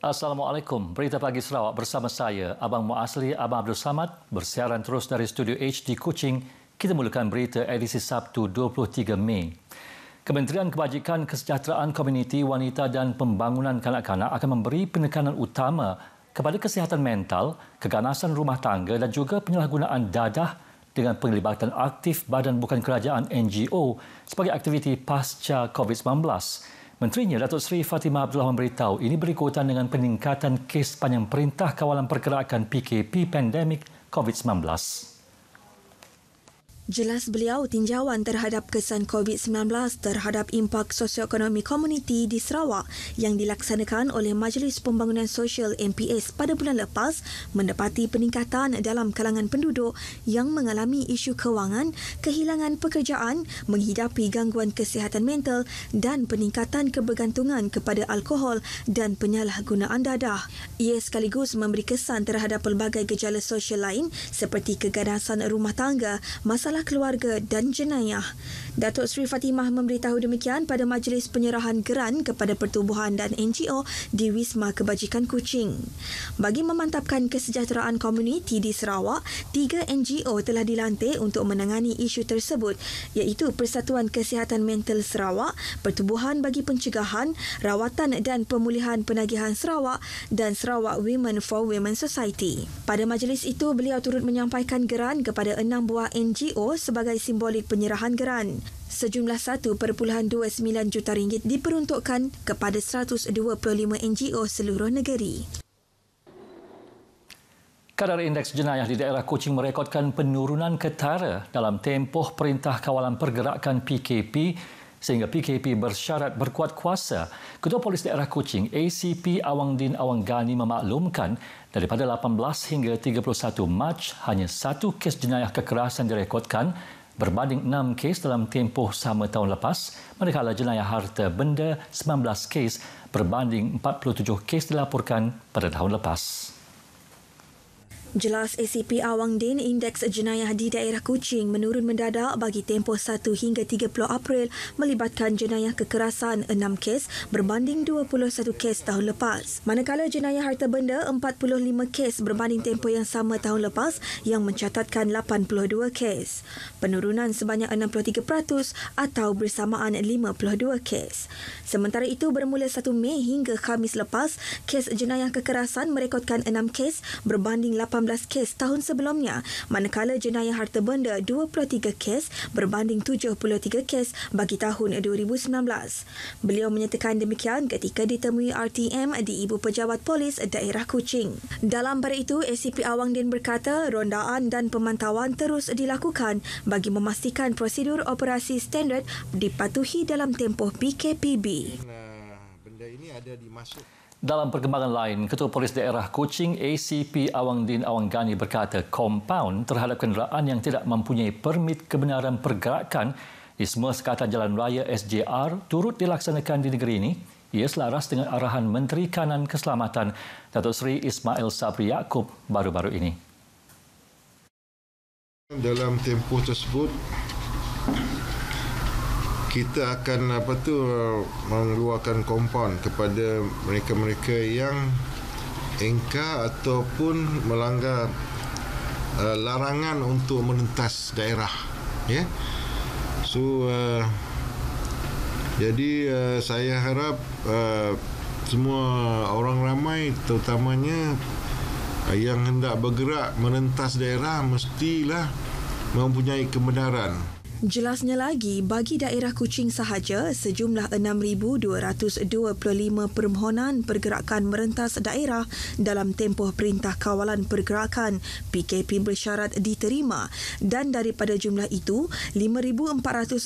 Assalamualaikum. Berita pagi Sarawak bersama saya, Abang Muasli Abang Abdul Samad, bersiaran terus dari Studio HD Kuching. Kita mulakan berita edisi Sabtu 23 Mei. Kementerian Kebajikan Kesejahteraan Komuniti Wanita dan Pembangunan Kanak-kanak akan memberi penekanan utama kepada kesihatan mental, keganasan rumah tangga dan juga penyalahgunaan dadah dengan penglibatan aktif badan bukan kerajaan NGO sebagai aktiviti pasca COVID-19. Menterinya Datuk Seri Fatimah Abdullah memberitahu ini berikutan dengan peningkatan kes panjang perintah kawalan pergerakan PKP pandemik COVID-19. Jelas beliau tinjauan terhadap kesan COVID-19 terhadap impak sosioekonomi komuniti di Sarawak yang dilaksanakan oleh Majlis Pembangunan Sosial MPS pada bulan lepas mendapati peningkatan dalam kalangan penduduk yang mengalami isu kewangan, kehilangan pekerjaan, menghidapi gangguan kesihatan mental dan peningkatan kebergantungan kepada alkohol dan penyalahgunaan dadah. Ia sekaligus memberi kesan terhadap pelbagai gejala sosial lain seperti keganasan rumah tangga, masalah masalah keluarga dan jenayah. Datuk Sri Fatimah memberitahu demikian pada majlis penyerahan geran kepada pertubuhan dan NGO di Wisma Kebajikan Kuching. Bagi memantapkan kesejahteraan komuniti di Sarawak, tiga NGO telah dilantik untuk menangani isu tersebut iaitu Persatuan Kesihatan Mental Sarawak, Pertubuhan Bagi Pencegahan, Rawatan dan Pemulihan Penagihan Sarawak dan Sarawak Women for Women Society. Pada majlis itu, beliau turut menyampaikan geran kepada enam buah NGO PKO sebagai simbolik penyerahan geran. Sejumlah 1.29 juta ringgit diperuntukkan kepada 125 NGO seluruh negeri. Kadar indeks jenayah di daerah Kuching merekodkan penurunan ketara dalam tempoh Perintah Kawalan Pergerakan PKP sehingga PKP bersyarat berkuat kuasa. Ketua Polis Daerah Kuching, ACP Awang Din Awang Gani memaklumkan daripada 18 hingga 31 Mac hanya satu kes jenayah kekerasan direkodkan berbanding enam kes dalam tempoh sama tahun lepas manakala jenayah harta benda 19 kes berbanding 47 kes dilaporkan pada tahun lepas. Jelas ACP Awang Din, indeks jenayah di daerah Kuching menurun mendadak bagi tempoh 1 hingga 30 April melibatkan jenayah kekerasan 6 kes berbanding 21 kes tahun lepas. Manakala jenayah harta benda 45 kes berbanding tempoh yang sama tahun lepas yang mencatatkan 82 kes. Penurunan sebanyak 63% atau bersamaan 52 kes. Sementara itu bermula 1 Mei hingga Khamis lepas, kes jenayah kekerasan merekodkan 6 kes berbanding 8 18 kes tahun sebelumnya, manakala jenayah harta benda 23 kes berbanding 73 kes bagi tahun 2019. Beliau menyatakan demikian ketika ditemui RTM di Ibu Pejabat Polis Daerah Kuching. Dalam pada itu, ACP Awang Din berkata rondaan dan pemantauan terus dilakukan bagi memastikan prosedur operasi standard dipatuhi dalam tempoh PKPB. Benda ini ada dimasukkan. Dalam perkembangan lain, Ketua Polis Daerah Kuching ACP Awang Din Awang Gani berkata kompaun terhadap kenderaan yang tidak mempunyai permit kebenaran pergerakan di semua sekatan jalan raya SJR turut dilaksanakan di negeri ini. Ia selaras dengan arahan Menteri Kanan Keselamatan Datuk Seri Ismail Sabri Yaakob baru-baru ini. Dalam tempoh tersebut, kita akan apa tu mengeluarkan kompaun kepada mereka-mereka yang engkar ataupun melanggar uh, larangan untuk menentas daerah ya yeah? so uh, jadi uh, saya harap uh, semua orang ramai terutamanya uh, yang hendak bergerak menentas daerah mestilah mempunyai kebenaran Jelasnya lagi, bagi daerah Kuching sahaja, sejumlah 6,225 permohonan pergerakan merentas daerah dalam tempoh Perintah Kawalan Pergerakan PKP bersyarat diterima dan daripada jumlah itu, 5,444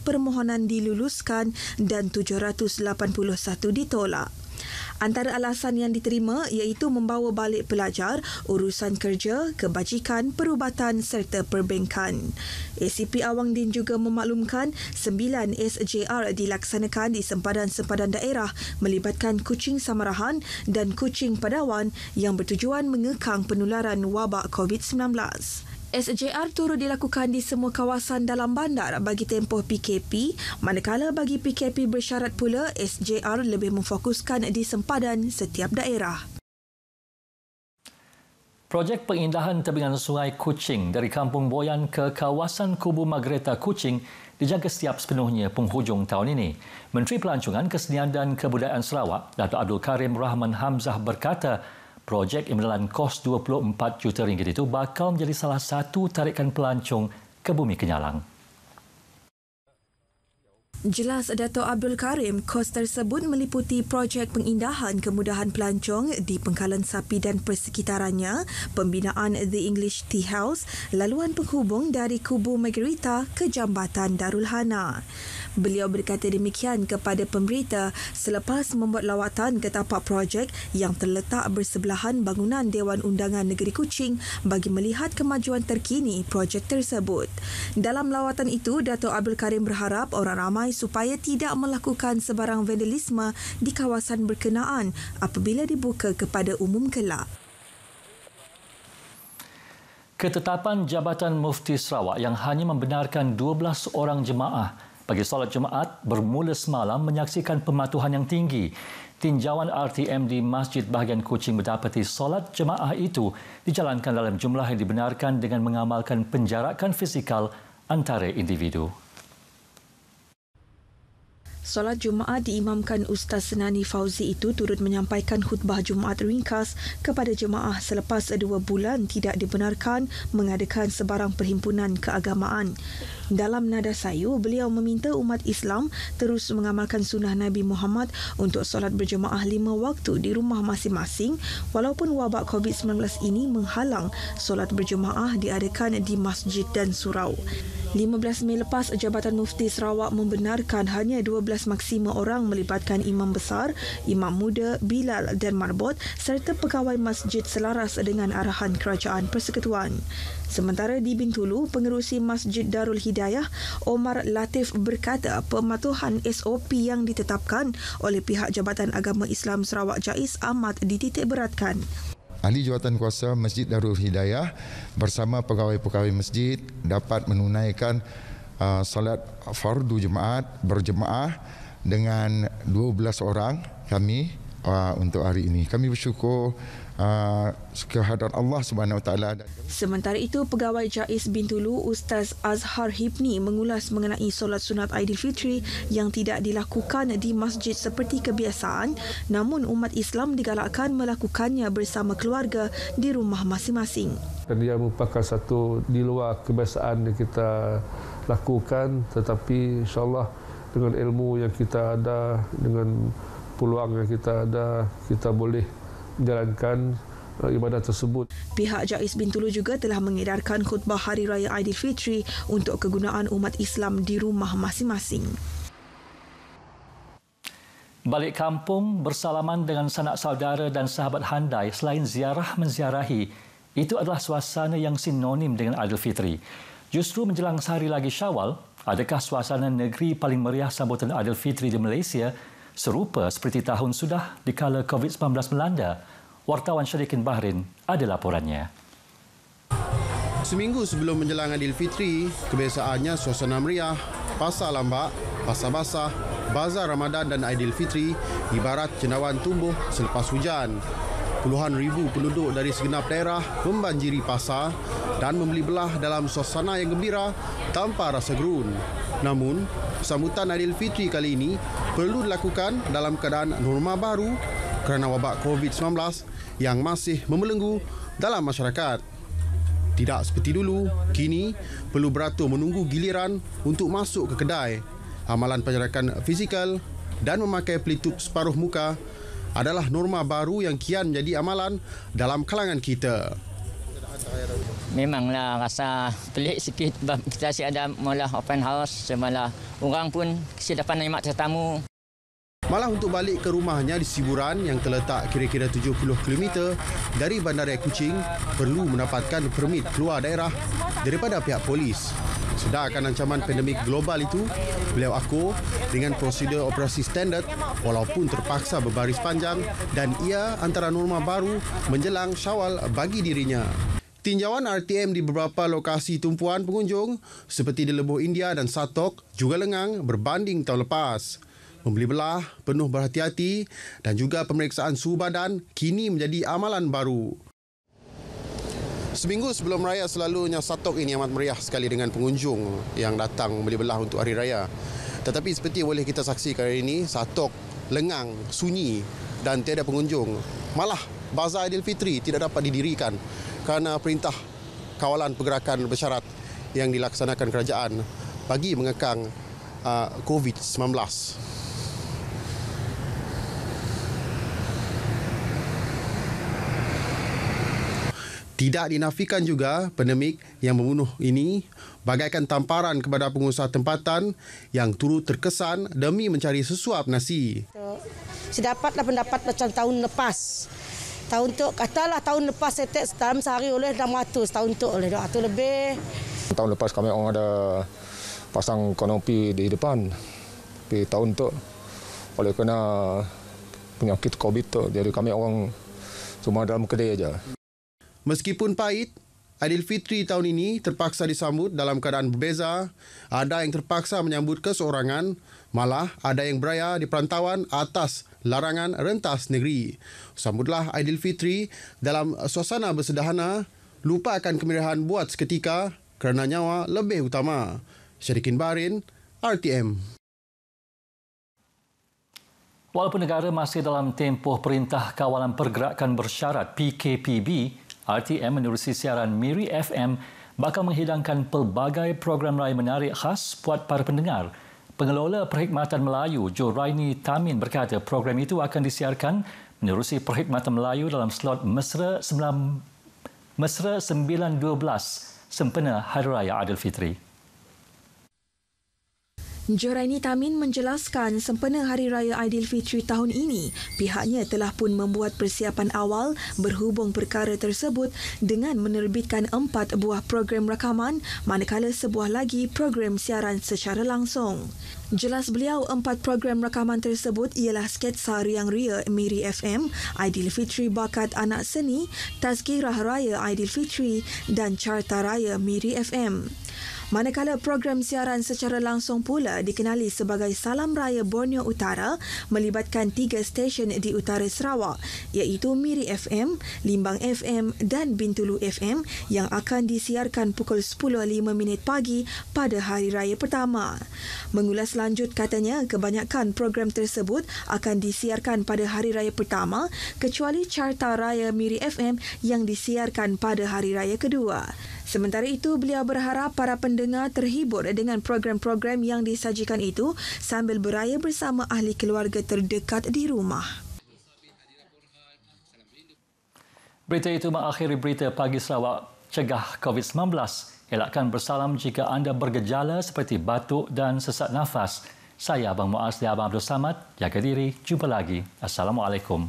permohonan diluluskan dan 781 ditolak. Antara alasan yang diterima iaitu membawa balik pelajar, urusan kerja, kebajikan, perubatan serta perbankan. ACP Awang Din juga memaklumkan 9 SJR dilaksanakan di sempadan-sempadan daerah melibatkan kucing samarahan dan kucing padawan yang bertujuan mengekang penularan wabak COVID-19. SJR turut dilakukan di semua kawasan dalam bandar bagi tempoh PKP manakala bagi PKP bersyarat pula SJR lebih memfokuskan di sempadan setiap daerah. Projek pengindahan tebingan sungai Kuching dari Kampung Boyan ke kawasan Kubu Magreta Kuching dijaga setiap sepenuhnya penghujung tahun ini. Menteri Pelancongan Kesenian dan Kebudayaan Sarawak, Dato' Abdul Karim Rahman Hamzah berkata, Projek yang imbalan kos 24 juta ringgit itu bakal menjadi salah satu tarikan pelancong ke bumi kenyalang. Jelas Dato' Abdul Karim, kos tersebut meliputi projek pengindahan kemudahan pelancong di pengkalan sapi dan persekitarannya, pembinaan The English Tea House, laluan penghubung dari Kubu Margarita ke Jambatan Darul Hana. Beliau berkata demikian kepada pemberita selepas membuat lawatan ke tapak projek yang terletak bersebelahan bangunan Dewan Undangan Negeri Kuching bagi melihat kemajuan terkini projek tersebut. Dalam lawatan itu, Dato' Abdul Karim berharap orang ramai ramai supaya tidak melakukan sebarang vandalisme di kawasan berkenaan apabila dibuka kepada umum kelak. Ketetapan Jabatan Mufti Sarawak yang hanya membenarkan 12 orang jemaah bagi solat Jumaat bermula semalam menyaksikan pematuhan yang tinggi. Tinjauan RTM di Masjid Bahagian kucing mendapati solat jemaah itu dijalankan dalam jumlah yang dibenarkan dengan mengamalkan penjarakan fizikal antara individu. Solat Jumaat diimamkan Ustaz Senani Fauzi itu turut menyampaikan khutbah Jumaat ringkas kepada jemaah selepas dua bulan tidak dibenarkan mengadakan sebarang perhimpunan keagamaan. Dalam nada sayu, beliau meminta umat Islam terus mengamalkan sunnah Nabi Muhammad untuk solat berjemaah lima waktu di rumah masing-masing walaupun wabak COVID-19 ini menghalang solat berjemaah diadakan di masjid dan surau. 15 Mei lepas, Jabatan Mufti Sarawak membenarkan hanya 12 maksima orang melibatkan imam besar, imam muda, bilal dan marbot serta pegawai masjid selaras dengan arahan kerajaan persekutuan. Sementara di Bintulu, pengerusi Masjid Darul Hidayah Hidayah Omar Latif berkata uh, pematuhan SOP yang ditetapkan oleh pihak Jabatan Agama Islam Sarawak Jais amat dititik beratkan. Ahli jawatan kuasa Masjid Darul Hidayah bersama pegawai-pegawai masjid dapat menunaikan uh, salat fardu jemaat berjemaah dengan 12 orang kami uh, untuk hari ini. Kami bersyukur uh, kehadiran Allah swt. Sementara itu, pegawai Jais Bintulu, Ustaz Azhar Hibni mengulas mengenai solat sunat Aidilfitri yang tidak dilakukan di masjid seperti kebiasaan, namun umat Islam digalakkan melakukannya bersama keluarga di rumah masing-masing. Dan ia merupakan satu di luar kebiasaan yang kita lakukan, tetapi insyaAllah dengan ilmu yang kita ada, dengan peluang yang kita ada kita boleh jalankan eh, ibadah tersebut. Pihak Jais bin Tulu juga telah mengedarkan khutbah Hari Raya Aidilfitri untuk kegunaan umat Islam di rumah masing-masing. Balik kampung bersalaman dengan sanak saudara dan sahabat handai selain ziarah menziarahi, itu adalah suasana yang sinonim dengan Aidilfitri. Justru menjelang sehari lagi Syawal, adakah suasana negeri paling meriah sambutan Aidilfitri di Malaysia serupa seperti tahun sudah dikala COVID-19 melanda. Wartawan Syarikin Bahrain ada laporannya. Seminggu sebelum menjelang Adil Fitri, kebiasaannya suasana meriah, pasar lambak, pasar basah, bazar Ramadan dan Adil Fitri ibarat cendawan tumbuh selepas hujan. Puluhan ribu penduduk dari segenap daerah membanjiri pasar dan membeli belah dalam suasana yang gembira tanpa rasa gerun. Namun, sambutan Adil Fitri kali ini perlu dilakukan dalam keadaan norma baru kerana wabak COVID-19 yang masih membelenggu dalam masyarakat. Tidak seperti dulu, kini perlu beratur menunggu giliran untuk masuk ke kedai. Amalan penjarakan fizikal dan memakai pelitup separuh muka adalah norma baru yang kian menjadi amalan dalam kalangan kita. Memanglah rasa pelik sikit sebab kita asyik ada malah open house semalah orang pun kesi depan nak mak tetamu. Malah untuk balik ke rumahnya di Siburan yang terletak kira-kira 70 km dari Bandar Kuching perlu mendapatkan permit keluar daerah daripada pihak polis. Sudah akan ancaman pandemik global itu, beliau aku dengan prosedur operasi standard walaupun terpaksa berbaris panjang dan ia antara norma baru menjelang syawal bagi dirinya tinjauan RTM di beberapa lokasi tumpuan pengunjung seperti di Lebuh India dan Satok juga lengang berbanding tahun lepas. Membeli belah, penuh berhati-hati dan juga pemeriksaan suhu badan kini menjadi amalan baru. Seminggu sebelum raya selalunya Satok ini amat meriah sekali dengan pengunjung yang datang membeli belah untuk hari raya. Tetapi seperti boleh kita saksikan hari ini, Satok lengang, sunyi dan tiada pengunjung. Malah Bazar Aidilfitri tidak dapat didirikan kerana perintah kawalan pergerakan bersyarat yang dilaksanakan kerajaan bagi mengekang uh, COVID-19. Tidak dinafikan juga pandemik yang membunuh ini bagaikan tamparan kepada pengusaha tempatan yang turut terkesan demi mencari sesuap nasi. Sedapatlah pendapat macam tahun lepas tahun tu katalah tahun lepas saya tek dalam sehari oleh 600 tahun tu oleh 200 lebih tahun lepas kami orang ada pasang kanopi di depan tapi tahun tu oleh kena penyakit covid tu jadi kami orang cuma dalam kedai aja meskipun pahit Adil Fitri tahun ini terpaksa disambut dalam keadaan berbeza. Ada yang terpaksa menyambut kesorangan Malah, ada yang beraya di perantauan atas larangan rentas negeri. Sambutlah Aidilfitri dalam suasana bersederhana, lupakan kemerahan buat seketika kerana nyawa lebih utama. Syarikin Barin, RTM. Walaupun negara masih dalam tempoh Perintah Kawalan Pergerakan Bersyarat PKPB, RTM menerusi siaran Miri FM bakal menghidangkan pelbagai program raya menarik khas buat para pendengar. Pengelola Perkhidmatan Melayu, Joraini Tamin berkata program itu akan disiarkan menerusi Perkhidmatan Melayu dalam slot Mesra 9, Mesra 912 sempena Hari Raya Aidilfitri. Fitri. Joraini Tamin menjelaskan sempena Hari Raya Aidilfitri tahun ini, pihaknya telah pun membuat persiapan awal berhubung perkara tersebut dengan menerbitkan empat buah program rakaman manakala sebuah lagi program siaran secara langsung. Jelas beliau empat program rakaman tersebut ialah Sketsa Riang Ria Miri FM, Aidilfitri Bakat Anak Seni, Tazkirah Raya Aidilfitri dan Carta Raya Miri FM. Manakala program siaran secara langsung pula dikenali sebagai Salam Raya Borneo Utara melibatkan tiga stesen di utara Sarawak iaitu Miri FM, Limbang FM dan Bintulu FM yang akan disiarkan pukul 10.05 pagi pada hari raya pertama. Mengulas lanjut katanya kebanyakan program tersebut akan disiarkan pada hari raya pertama kecuali carta raya Miri FM yang disiarkan pada hari raya kedua. Sementara itu, beliau berharap para pendengar terhibur dengan program-program yang disajikan itu sambil beraya bersama ahli keluarga terdekat di rumah. Berita itu mengakhiri berita pagi Sarawak cegah COVID-19. Elakkan bersalam jika anda bergejala seperti batuk dan sesak nafas. Saya Abang Muaz dan Abang Abdul Samad. Jaga diri. Jumpa lagi. Assalamualaikum.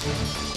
Thank you.